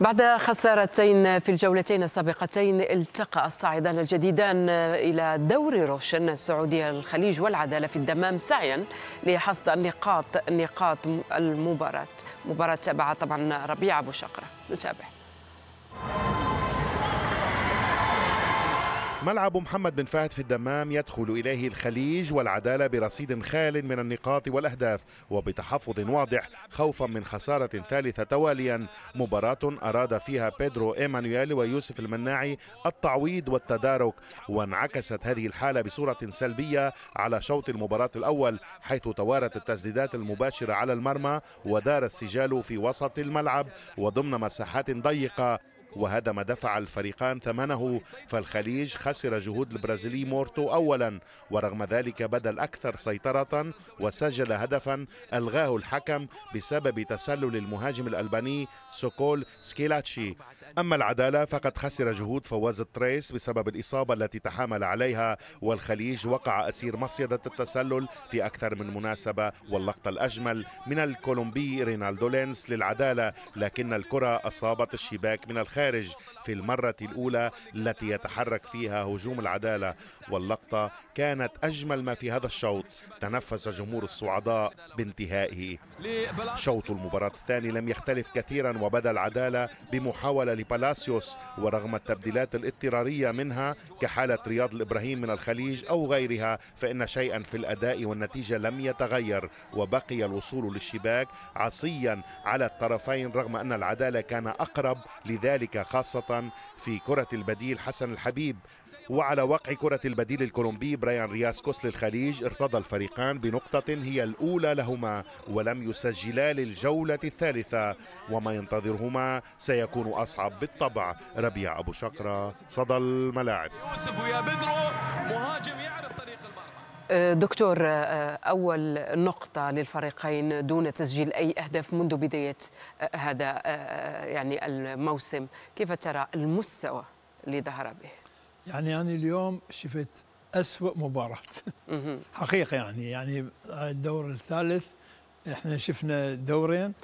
بعد خسارتين في الجولتين السابقتين التقى الصاعدان الجديدان إلى دور روشن السعودية الخليج والعدالة في الدمام سعيا لحصد النقاط نقاط المباراة مباراة تابعها طبعا ربيع أبو شقرة نتابع ملعب محمد بن فهد في الدمام يدخل إليه الخليج والعدالة برصيد خال من النقاط والأهداف وبتحفظ واضح خوفا من خسارة ثالثة تواليا مباراة أراد فيها بيدرو إيمانويل ويوسف المناعي التعويض والتدارك وانعكست هذه الحالة بصورة سلبية على شوط المباراة الأول حيث توارت التسديدات المباشرة على المرمى ودار السجال في وسط الملعب وضمن مساحات ضيقة وهذا ما دفع الفريقان ثمنه فالخليج خسر جهود البرازيلي مورتو أولا ورغم ذلك بدا الأكثر سيطرة وسجل هدفا ألغاه الحكم بسبب تسلل المهاجم الألباني سوكول سكيلاتشي أما العدالة فقد خسر جهود فواز التريس بسبب الإصابة التي تحامل عليها والخليج وقع أسير مصيدة التسلل في أكثر من مناسبة واللقطة الأجمل من الكولومبي رينالدو لينس للعدالة لكن الكرة أصابت الشباك من الخارج في المرة الأولى التي يتحرك فيها هجوم العدالة واللقطة كانت أجمل ما في هذا الشوط تنفس جمهور الصعداء بانتهائه شوط المباراة الثاني لم يختلف كثيرا وبدا العدالة بمحاولة بالاسيوس ورغم التبديلات الاضطرارية منها كحالة رياض الإبراهيم من الخليج أو غيرها فإن شيئا في الأداء والنتيجة لم يتغير وبقي الوصول للشباك عصيا على الطرفين رغم أن العدالة كان أقرب لذلك خاصة في كرة البديل حسن الحبيب وعلى وقع كرة البديل الكولومبي برايان رياسكوس للخليج ارتضى الفريقان بنقطة هي الأولى لهما ولم يسجلا للجولة الثالثة وما ينتظرهما سيكون أصعب الملعب بالطبع ربيع أبو شقرة صدى الملاعب يوسف ويا بدرو مهاجم يعرف طريق المرمى أه، دكتور أه، أول نقطة للفريقين دون تسجيل أي أهداف منذ بداية أه، هذا يعني الموسم كيف ترى المستوى اللي ظهر به يعني أنا اليوم شفت أسوأ مباراة حقيقة يعني يعني الدور الثالث احنا شفنا دورين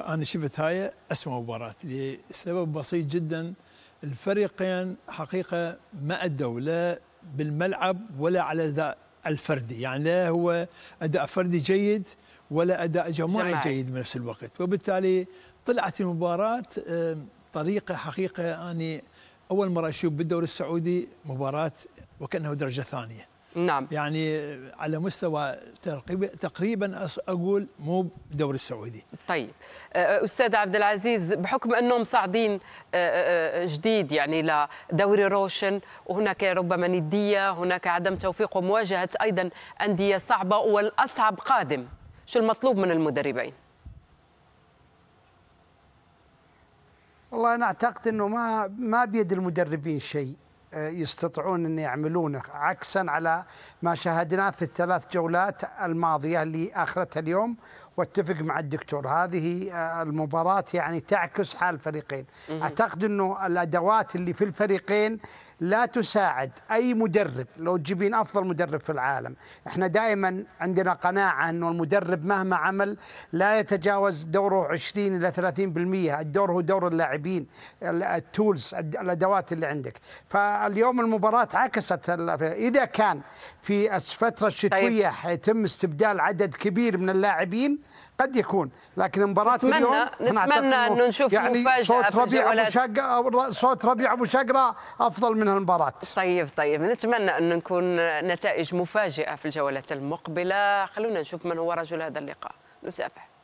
انا شفت هاي اسوء مباراه لسبب بسيط جدا الفريقين حقيقه ما ادوا لا بالملعب ولا على اداء الفردي يعني لا هو اداء فردي جيد ولا اداء جماعي جماعي. جيد بنفس الوقت وبالتالي طلعت المباراه طريقه حقيقه اني اول مره اشوف بالدوري السعودي مباراه وكانه درجه ثانيه نعم يعني على مستوى تقريبا اقول مو بالدوري السعودي طيب أه، أه، استاذ عبد العزيز بحكم انهم صاعدين أه، جديد يعني لدوري روشن وهناك ربما نديه هناك عدم توفيق ومواجهه ايضا انديه صعبه والاصعب قادم شو المطلوب من المدربين والله انا اعتقد انه ما ما بيد المدربين شيء يستطيعون أن يعملونه عكسا على ما شاهدناه في الثلاث جولات الماضية اللي آخرتها اليوم واتفق مع الدكتور هذه آه، المباراة يعني تعكس حال الفريقين أعتقد أنه الأدوات اللي في الفريقين لا تساعد اي مدرب لو تجيبين افضل مدرب في العالم احنا دائما عندنا قناعه انه المدرب مهما عمل لا يتجاوز دوره 20 الى 30% الدور هو دور اللاعبين التولز الادوات اللي عندك فاليوم المباراه عكست اذا كان في الفتره الشتويه طيب. حيتم استبدال عدد كبير من اللاعبين قد يكون لكن مباراة نتمنى اليوم نتمنى انه نشوف يعني مفاجأة صوت ربيع ابو شقرة صوت ربيع ابو شقرة افضل من المباراة طيب طيب نتمنى انه نكون نتائج مفاجئة في الجولة المقبلة خلونا نشوف من هو رجل هذا اللقاء نتابع